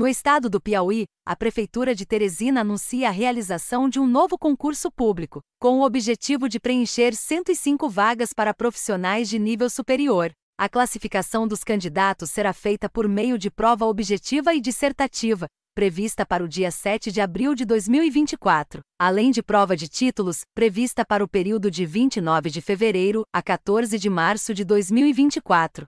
No estado do Piauí, a Prefeitura de Teresina anuncia a realização de um novo concurso público, com o objetivo de preencher 105 vagas para profissionais de nível superior. A classificação dos candidatos será feita por meio de prova objetiva e dissertativa, prevista para o dia 7 de abril de 2024, além de prova de títulos, prevista para o período de 29 de fevereiro a 14 de março de 2024.